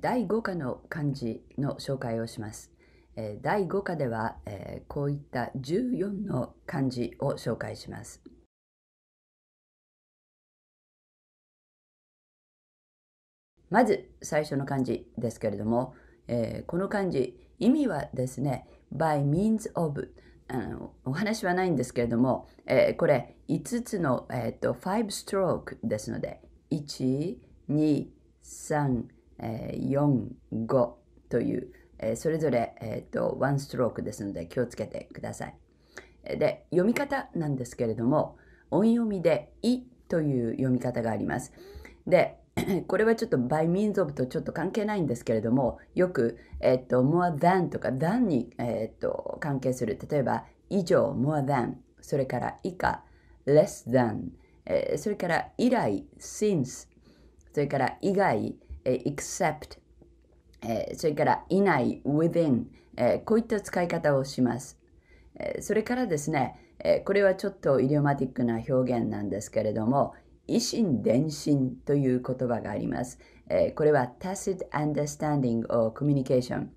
第5課の漢字の紹介をします。第5課ではこういった14の漢字を紹介します。まず最初の漢字ですけれども、えこの漢字意味はですね by means of あのお話はないんですけれども、えこれ5つの、えー、と5ストロークですので1 2 3えー、4、5という、えー、それぞれ、えーと、1ストロークですので気をつけてください。で、読み方なんですけれども、音読みで「い」という読み方があります。で、これはちょっと by means of とちょっと関係ないんですけれども、よく、えっ、ー、と、more than とか than に、えっ、ー、と関係する。例えば、以上 more than、それから以下 less than、えー、それから以来 since、それから以外え except、えそれからいない within、えこういった使い方をします。えそれからですね、えこれはちょっとイデオマティックな表現なんですけれども、維心伝心という言葉があります。えこれは tacit understanding or communication。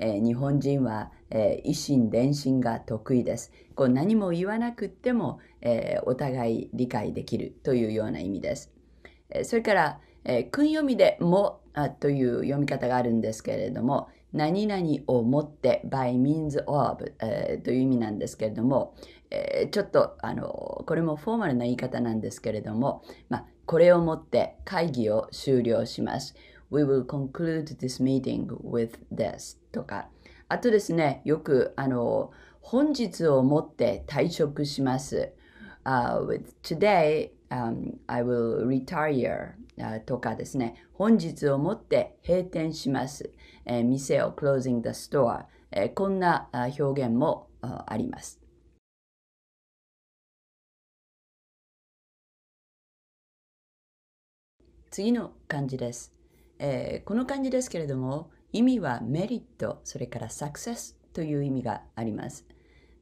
え日本人は、え維心伝心が得意です。こう何も言わなくても、えお互い理解できるというような意味です。えそれから、えー、訓読みでもあという読み方があるんですけれども、何々を持って by means of、えー、という意味なんですけれども、えー、ちょっとあのこれもフォーマルな言い方なんですけれども、まあ、これを持って会議を終了します。We will conclude this meeting with this とか、あとですね、よくあの本日をもって退職します。Uh, with today um, I will retire とかですね、本日をもって閉店します。えー、店を closing the store、えー、こんな表現もあります。次の漢字です、えー、この漢字ですけれども、意味はメリット、それからサクセスという意味があります。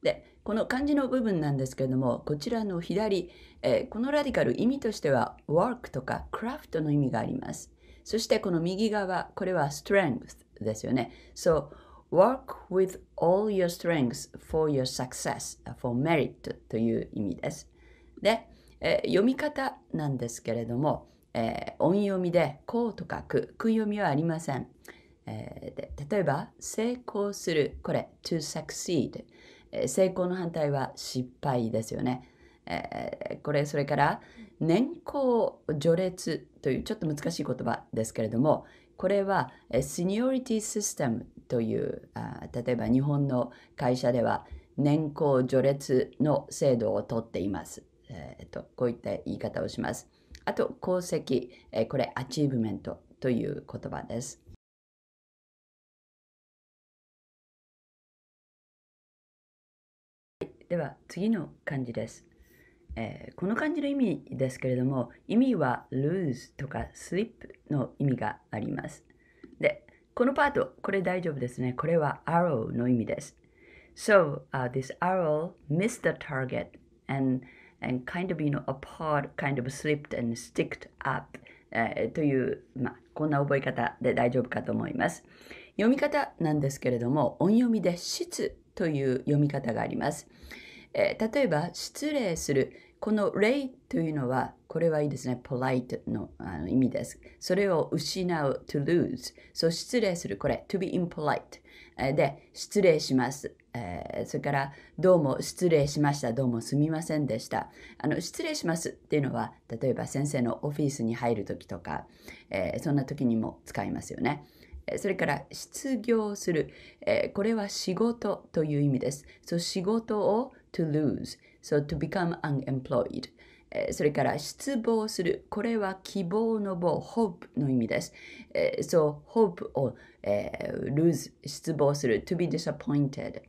で、この漢字の部分なんですけれども、こちらの左、えー、このラディカル、意味としては work とか craft の意味があります。そしてこの右側、これは strength ですよね。So, work with all your strengths for your success, for merit という意味です。で、えー、読み方なんですけれども、えー、音読みでこうとかく、訓読みはありません。えー、で例えば、成功する、これ、to succeed。成功の反対は失敗ですよね。えー、これそれから年功序列というちょっと難しい言葉ですけれどもこれはシニオリティシステムというあ例えば日本の会社では年功序列の制度をとっています、えーと、こういった言い方をしますあと功績、えー、これアチーブメントという言葉ですでは次の漢字です。えー、この漢字の意味ですけれども意味は lose とか slip の意味があります。で、このパート、これ大丈夫ですね。これは arrow の意味です。So,、uh, this arrow missed the target and, and kind of, you know, a pod kind of slipped and sticked up、えー、という、まあ、こんな覚え方で大丈夫かと思います。読み方なんですけれども、音読みで質という読み方があります。えー、例えば、失礼する。この礼というのは、これはいいですね。polite のあの意味です。それを失う、to lose。そう、失礼する。これ、to be impolite。で、失礼します。えー、それから、どうも失礼しました。どうもすみませんでした。あの、失礼しますっていうのは、例えば先生のオフィスに入るときとか、えー、そんなときにも使いますよね。それから失業する。これは仕事という意味です。So, 仕事を to lose, so to become unemployed. それから失望する。これは希望の棒、hope の意味です。そう、hope を、lose、失望する、to be disappointed。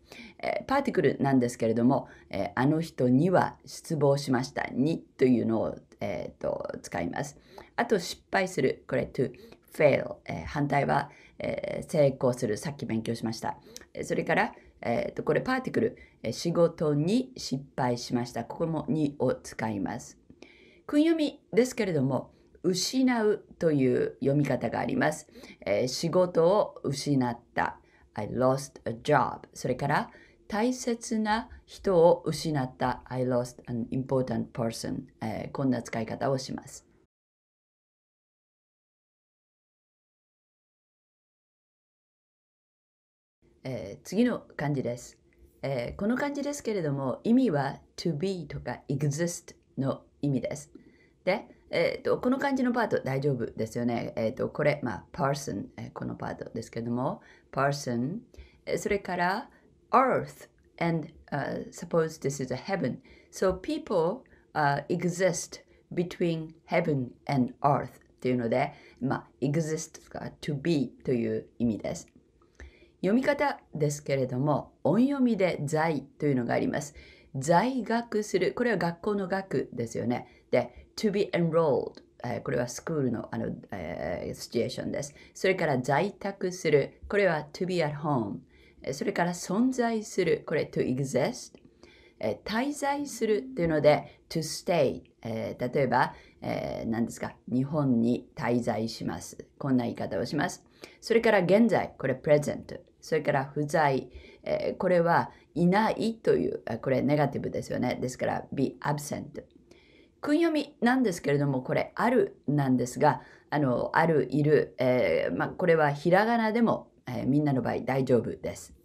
パーティクルなんですけれども、あの人には失望しました。にというのを、えーと、使います。あと、失敗する。これ to fail。え反対は、えー、成功する。さっき勉強しました。それから、えー、とこれパーティクル、仕事に失敗しました。ここもにを使います。訓読みですけれども、失うという読み方があります。えー、仕事を失った。I lost a job. それから、大切な人を失った。I lost an important person.、えー、こんな使い方をします。えー、次の漢字です、えー、この漢字ですけれども、意味は to be とか exist の意味です。で、えーと、この漢字のパート大丈夫ですよね。えーとこれ、まあ、person、えー、このパートですけれども、person、えー、それから earth and、uh, suppose this is a heaven. So people、uh, exist between heaven and earth というので、まあ、exist とか to be という意味です。読み方ですけれども、音読みで在というのがあります。在学する。これは学校の学ですよね。で、to be enrolled。これはスクールのあの、えー、シチュエーションです。それから在宅する。これは to be at home。それから存在する。これ to exist。え滞在するていうので to stay、えー、例えば、えー、何ですか日本に滞在しますこんな言い方をしますそれから現在これ present それから不在、えー、これはいないというこれネガティブですよねですから be absent 訓読みなんですけれどもこれあるなんですがあのあるいる、えまあ、これはひらがなでも、えみんなの場合大丈夫です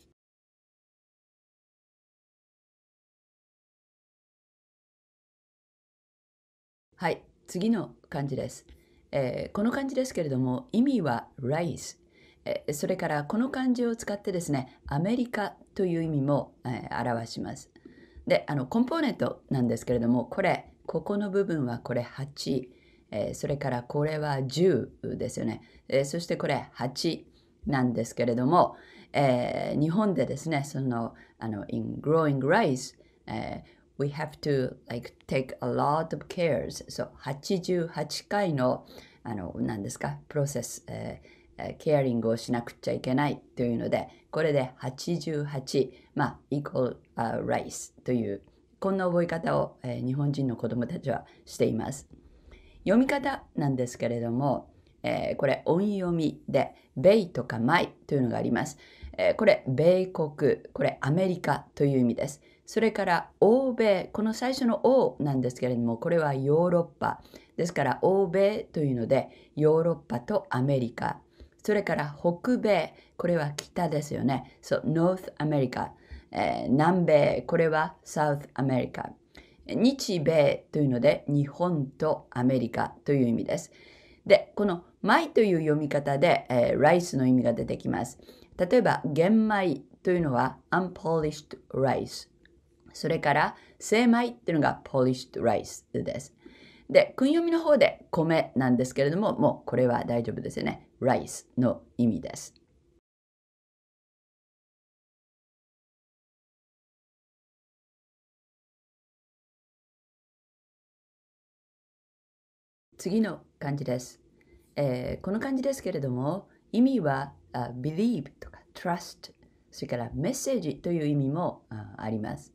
はい、次の漢字です。えー、この漢字ですけれども、意味は rise。えー、それからこの漢字を使ってですね、アメリカという意味も、えー、表します。で、あの、コンポーネントなんですけれども、これ、ここの部分はこれ8、えー、それからこれは10ですよね。えー、そしてこれ8なんですけれども、えー、日本でですね、その、あの、in growing rice、えー we have to like take a lot of cares. So 88回のあの何ですかプロセス、えー、ケアリングをしなくちゃいけないというのでこれで88まあイコール、uh, rice というこんな覚え方を、えー、日本人の子供たちはしています。読み方なんですけれども、えー、これ音読みで「米」とか「米」というのがあります。えー、これ米国これアメリカという意味です。それから欧米、この最初の王なんですけれども、これはヨーロッパ。ですから欧米というので、ヨーロッパとアメリカ。それから北米、これは北ですよね。そう、ノースアメリカ。え南米、これはサウスアメリカ。日米というので、日本とアメリカという意味です。で、この「米」という読み方で、えー、ライスの意味が出てきます。例えば、玄米というのは unpolished rice。それから精米っていうのが polished rice です。で、訓読みの方で米なんですけれども、もうこれは大丈夫ですよね。rice の意味です。次の漢字です、えー、この漢字ですけれども、意味は、uh, believe とか trust、それからメッセージという意味もあります。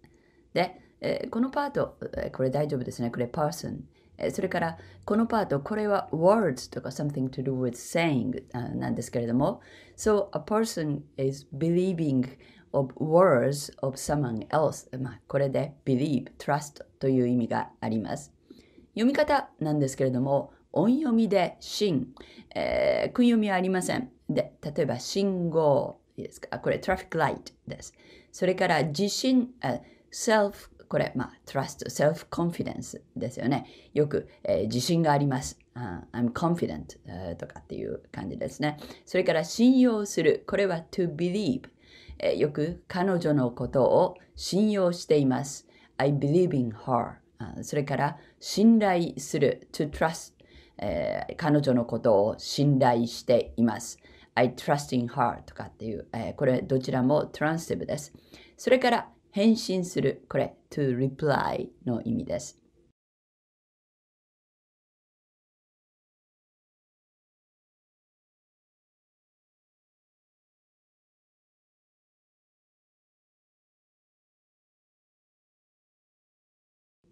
で、えこのパート、えこれ大丈夫ですね。これ person。それから、このパート、これは words とか something to do with saying なんですけれども、So, a person is believing of words of someone else. まあ、これで believe, trust という意味があります。読み方なんですけれども、音読みで信、えー、訓読みはありません。で、例えば信号いいですかこれ traffic light です。それから地震、self これ、まあ、trust, self-confidence ですよね。よく、えー、自信があります。Uh, I'm confident、uh, とかっていう感じですね。それから信用する。これは to believe、えー、よく彼女のことを信用しています。I believe in her、uh,。それから信頼する。to trust、えー、彼女のことを信頼しています。I trust in her とかっていう、えー、これどちらも transitive です。それから返信する。これ、to reply の意味です。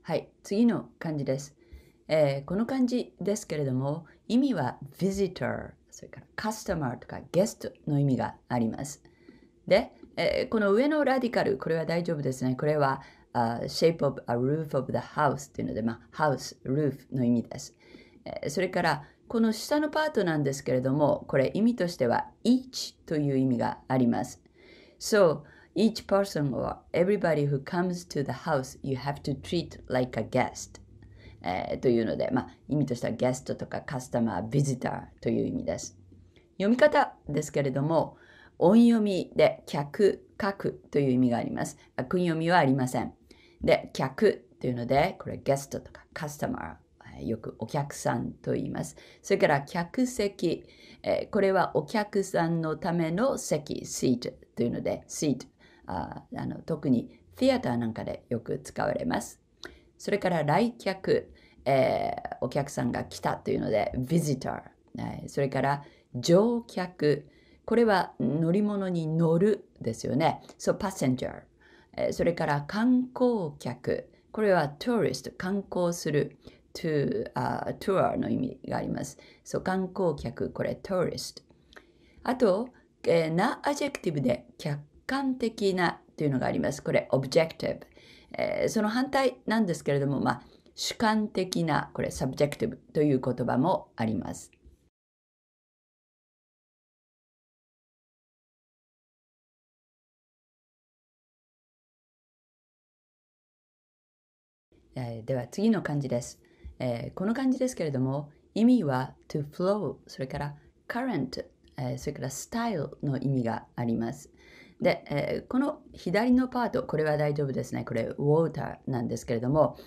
はい、次の漢字です。えー、この漢字ですけれども、意味は visitor、それから customer とか guest の意味があります。で、えこの上のラディカル、これは大丈夫ですね。これは、uh, shape of a roof of the house というので、まあ、house, roof の意味です。えそれから、この下のパートなんですけれども、これ意味としては each という意味があります。So, each person or everybody who comes to the house, you have to treat like a guest. えというので、まあ、意味としてはゲストとかカスタマー、ビジターという意味です。読み方ですけれども、音読みで客、書という意味があります。訓読みはありません。で、客というので、これゲストとかカスタマー、よくお客さんと言います。それから客席、えこれはお客さんのための席、シートというので、シート、ああの特にティアターなんかでよく使われます。それから来客、えー、お客さんが来たというので、visitor、えそれから乗客、これは乗り物に乗るですよね。So passenger。それから観光客。これは tourist、観光する。to、uh, tour の意味があります。そう、観光客、これ tourist。あと、えー、なアジェクティブで客観的なというのがあります。これ objective。えー、その反対なんですけれども、まあ、主観的な、これ subjective という言葉もあります。えー、では次の漢字です、えー、この漢字ですけれども、意味は to flow、それから current、えー、それから style の意味があります。で、えー、この左のパート、これは大丈夫ですね。これ、water なんですけれども、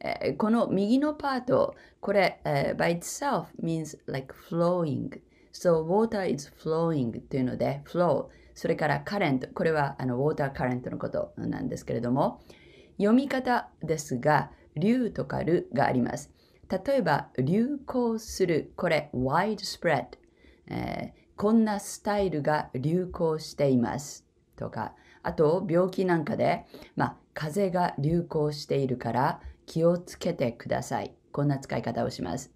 えー、この右のパート、これ、え by itself means like flowing。So, water is flowing というので、flow。それから current。これはあの water current のことなんですけれども、読み方ですが、流とかるがあります。例えば、流行する。これ、widespread、えー、こんなスタイルが流行しています。とか、あと、病気なんかで、まあ、風邪が流行しているから気をつけてください。こんな使い方をします。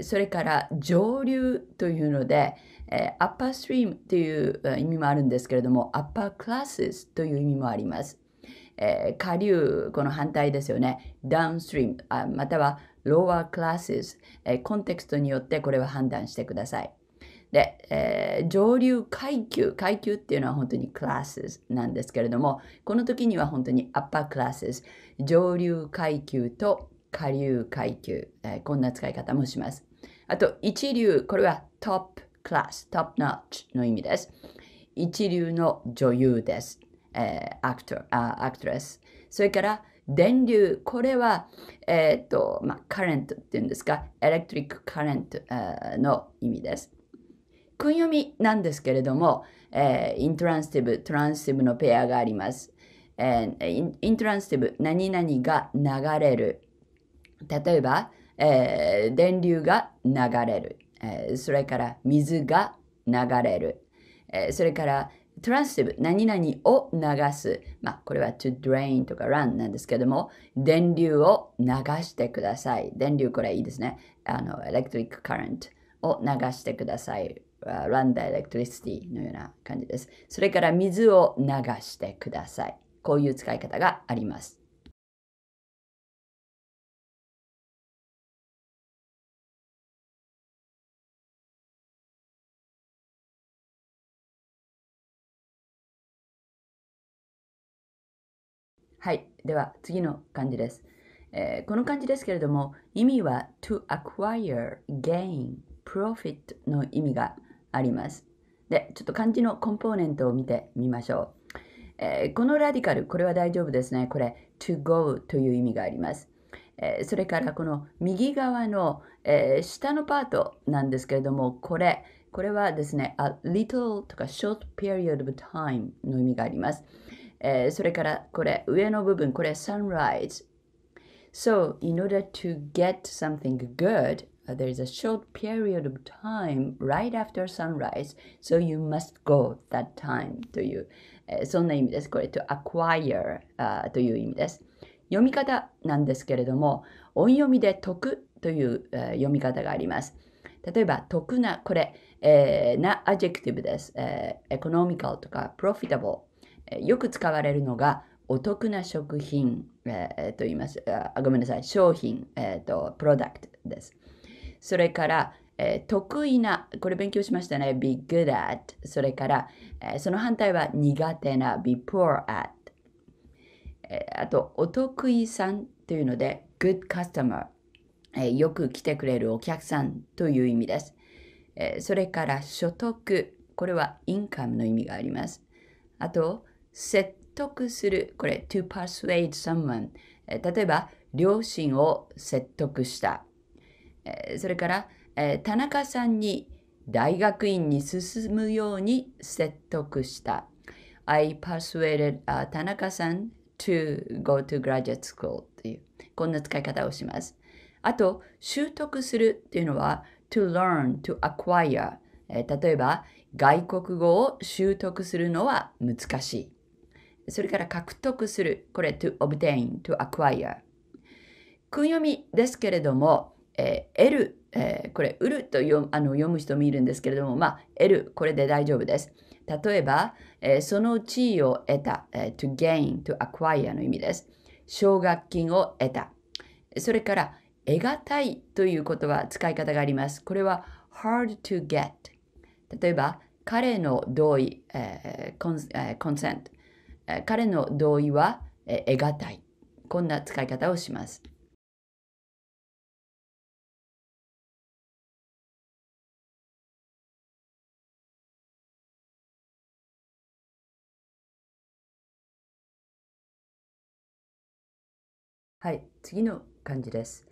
それから上流というので、えアッパーストリームという意味もあるんですけれども、アッパークラスという意味もあります。えー、下流、この反対ですよね。downstream、あまたは lower classes、えー、コンテクストによってこれは判断してください。で、えー、上流階級、階級っていうのは本当に classes なんですけれども、この時には本当に upper classes、上流階級と下流階級、えー、こんな使い方もします。あと、一流、これはトップクラス、トップナッチの意味です。一流の女優です。えー、アク t o あ a c t それから、電流、これは、えっ、ー、と、まあ、カレントっていうんですか、エレクトリックカレントの意味です。訓読みなんですけれども、えー、イントランスティブ、トランスティブのペアがあります。えー、イントランスティブ、何々が流れる。例えば、えー、電流が流れる、えー、それから水が流れる、えー、それからトランシティブ、何々を流す。まあ、これは to drain とか run なんですけども、電流を流してください。電流これいいですね。あの、electric current を流してください。run the electricity のような感じです。それから水を流してください。こういう使い方があります。はい。では、次の漢字です。えー、この漢字ですけれども、意味は to acquire, gain, profit の意味があります。で、ちょっと漢字のコンポーネントを見てみましょう。えー、このラディカル、これは大丈夫ですね。これ、to go という意味があります。えー、それからこの右側の、えー、下のパートなんですけれども、これ、これはですね、a little とか short period of time の意味があります。えー、それからこれ上の部分これ sunrise So in order to get something good there is a short period of time right after sunrise, so you must go that time という、えー、そんな意味です。これ、to acquire、uh, という意味です。読み方なんですけれども、音読みで得という、えー、読み方があります。例えば、得な、これ、えー、なアジェクティブです。えー、economical とか、profitable よく使われるのがお得な食品、えー、と言いますあ。ごめんなさい、商品、えーと、プロダクトです。それから、えー、得意な、これ勉強しましたね、be good at。それから、えー、その反対は苦手な、be poor at。えー、あと、お得意さんというので、good customer、えー。よく来てくれるお客さんという意味です。えー、それから、所得。これはインカムの意味があります。あと、説得する。これ、to persuade someone。例えば、両親を説得した。それから、田中さんに大学院に進むように説得した。I persuaded、uh, 田中さん to go to graduate school という、こんな使い方をします。あと、習得するというのは to learn, to acquire。例えば、外国語を習得するのは難しい。それから獲得する。これ to obtain, to acquire。訓読みですけれども、えー、得る、えー、これ、売ると読あの読む人もいるんですけれども、まあ、得る、これで大丈夫です。例えば、えー、その地位を得た、えー、to gain, to acquire の意味です。奨学金を得た。それから、得難いという言葉、使い方があります。これは hard to get。例えば、彼の同意、えー、コンセント。彼の同意は得難い。こんな使い方をします。はい、次の漢字です、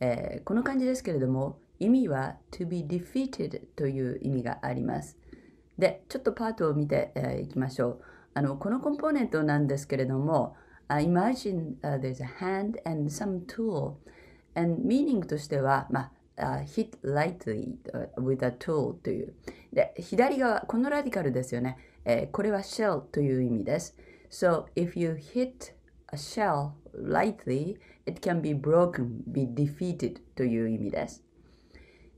えー、この漢字ですけれども、意味は to be defeated という意味があります。で、ちょっとパートを見てい、えー、きましょう。あのこのコンポーネントなんですけれども、uh, imagine、uh, there's a hand and some tool and meaning としては、まあ、uh, hit lightly with a tool というで左側このラディカルですよね、えー、これは shell という意味です so if you hit a shell lightly it can be broken be defeated という意味です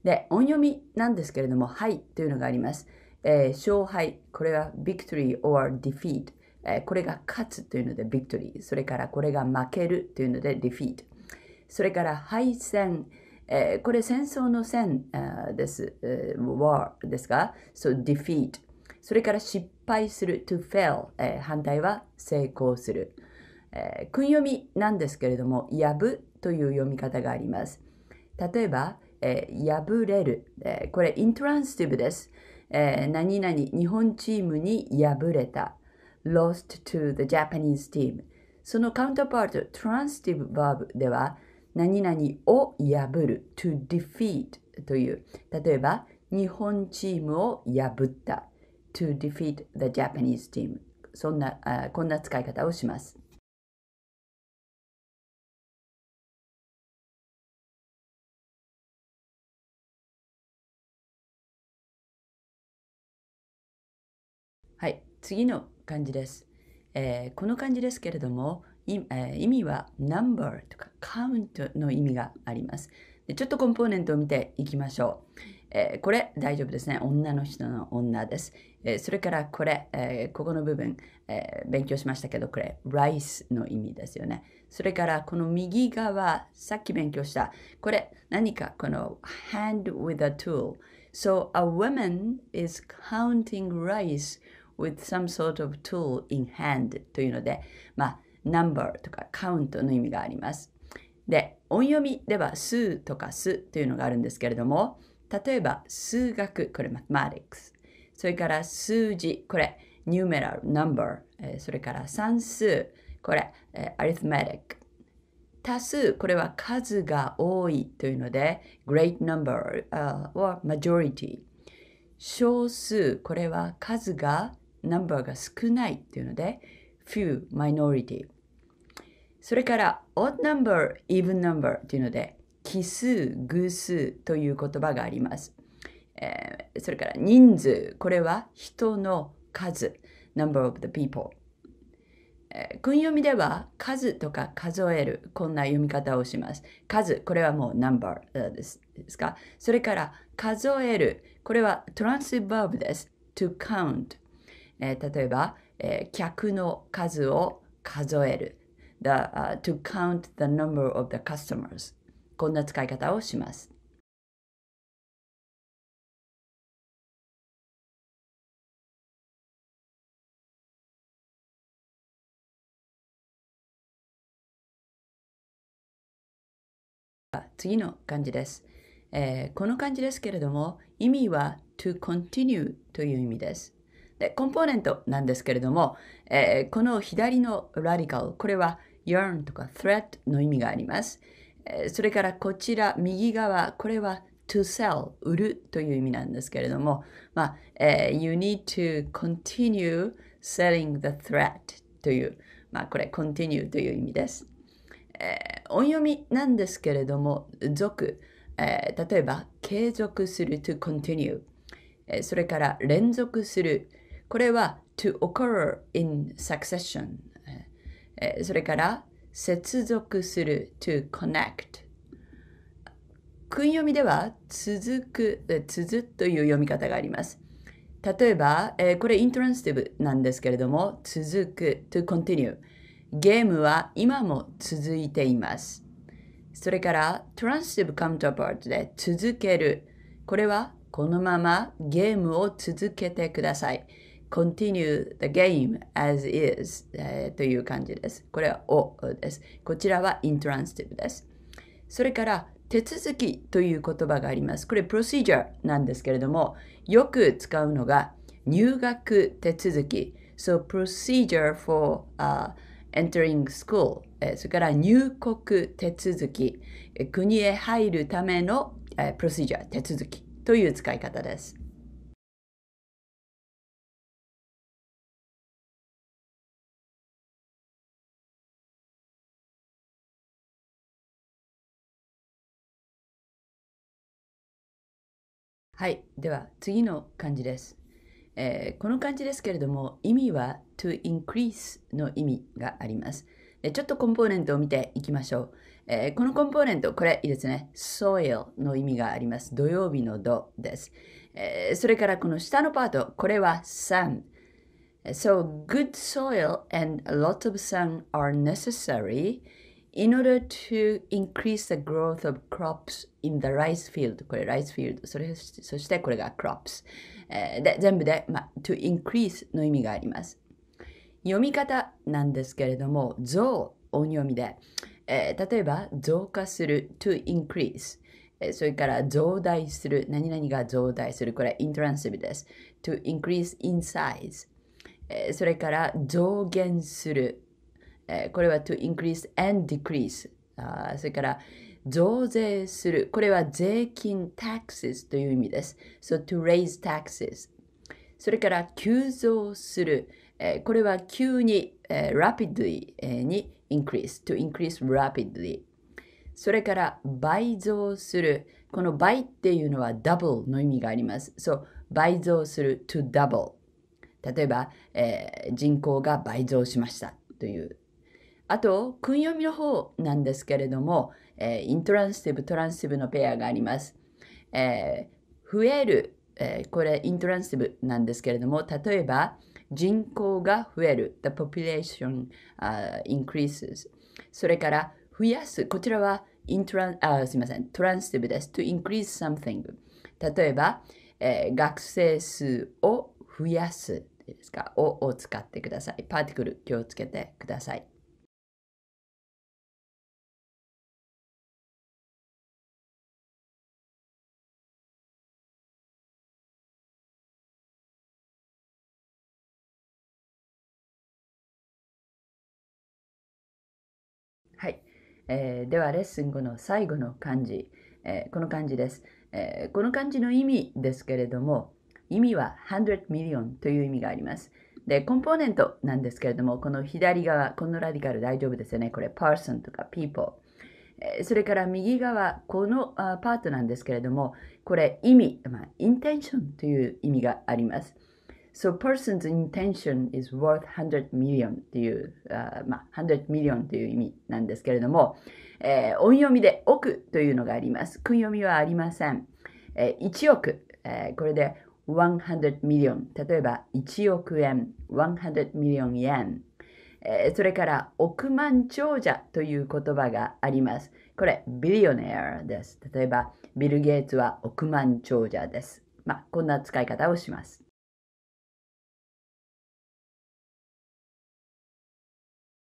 で音読みなんですけれどもはいというのがありますえー、勝敗、これは victory or defeat。えー、これが勝つというので victory。それからこれが負けるというので defeat。それから敗戦。えー、これ戦争の戦です。war ですが、so defeat。それから失敗する to fail。えー、反対は成功する。えー、訓読みなんですけれども、破という読み方があります。例えば、えー、破れる、えー、これ intransitive です。えー、何々、日本チームに敗れた。lost to the Japanese team。そのカウントパート、transitive verb では、何々を破る、to defeat という。例えば、日本チームを破った、to defeat the Japanese team。そんな、あこんな使い方をします。次の漢字です。えー、この漢字ですけれども、えー、意味は number とか count の意味があります。でちょっとコンポーネントを見ていきましょう。えー、これ大丈夫ですね。女の人の女です。えー、それからこれ、えー、ここの部分、え勉強しましたけど、これ、ライスの意味ですよね。それからこの右側、さっき勉強した、これ何かこの hand with a tool。So a woman is counting rice with some sort of tool in hand というので、まあ、number とか count の意味があります。で、音読みでは数とか数というのがあるんですけれども、例えば数学、これ mathematics。それから数字、これ numeral, number。それから算数、これ arithmetic。多数、これは数が多いというので、great number、uh, or majority。少数、これは数がナンバーが少ないっていうので few minority それから odd number even number っていうので奇数偶数という言葉があります、えー、それから人数これは人の数 number of the people 訓読みでは数とか数えるこんな読み方をします。数これはもうナンバーですですかそれから数えるこれはトランスバーブです。to count えー、例えば、えー、客の数を数える。The, uh, to count the number of the customers こんな使い方をします。次の漢字です、えー、この漢字ですけれども意味は to continue という意味です。で、コンポーネントなんですけれども、えー、この左の radical、これは yearn とか threat の意味があります。えー、それからこちら右側、これは to sell 売るという意味なんですけれども、まあえー、you need to continue selling the threat という、まあ、これ continue という意味です、えー、音読みなんですけれども続、えー、例えば継続する to continue、えそれから連続するこれは to occur in succession。それから接続する to connect。訓読みでは続く、続という読み方があります。例えば、えこれイントランスティブなんですけれども、続く to continue。ゲームは今も続いています。それから、トランスティブカウントパートで続ける。これはこのままゲームを続けてください。continue the game as is、えー、という感じです。これはおです。こちらは intransitive です。それから手続きという言葉があります。これ procedure なんですけれども、よく使うのが入学手続き。So procedure for、uh, entering school、えー、それから入国手続き、国へ入るための、えー、procedure 手続きという使い方です。はい。では、次の漢字です。えー、この漢字ですけれども、意味は to increase の意味があります。でちょっとコンポーネントを見ていきましょう。えー、このコンポーネント、これいいですね。soil の意味があります。土曜日の土です。えー、それからこの下のパート、これは sun。So, good soil and a lot of sun are necessary in order to increase the growth of crops in the rice field これ rice field それそしてこれが crops、えー、で全部で、ま、to increase の意味があります読み方なんですけれども増音読みで、えー、例えば増加する to increase それから増大する何々が増大するこれは intransive です to increase in size それから増減するえこれは to increase and decrease あそれから増税するこれは税金 taxes という意味です so to raise taxes それから急増する、えこれは急に、え rapidly、えに increase to increase rapidly それから倍増するこの倍っていうのは double の意味があります。そう、倍増する to double。例えば、えー、人口が倍増しましたというあと、訓読みの方なんですけれども、えー、イントランシティブ、トランシティブのペアがあります。えー、増える、えー、これイントランシティブなんですけれども、例えば、人口が増える、the population、uh, increases。それから、増やす、こちらはイントラン、あすみません、トランシティブです。to increase something。例えば、えー、学生数を増やすですか、をを使ってください。パーティクル、気をつけてください。えー、ではレッスン後の最後の漢字、えー、この漢字です、えー、この漢字の意味ですけれども意味は100 million という意味がありますでコンポーネントなんですけれどもこの左側このラディカル大丈夫ですよねこれ person とか people それから右側、このパートなんですけれども、これ意味、まあ、インテンションという意味があります。So person's intention is worth 100 million っていう、あまあ、100 million という意味なんですけれども、えー、音読みで億というのがあります。訓読みはありません。えー、1億、えー、これで100 million。例えば1億円、100 million yen。えー、それから億万長者という言葉があります。これ、ビリオネアです。例えば、ビル・ゲイツは億万長者です。まあ、こんな使い方をします。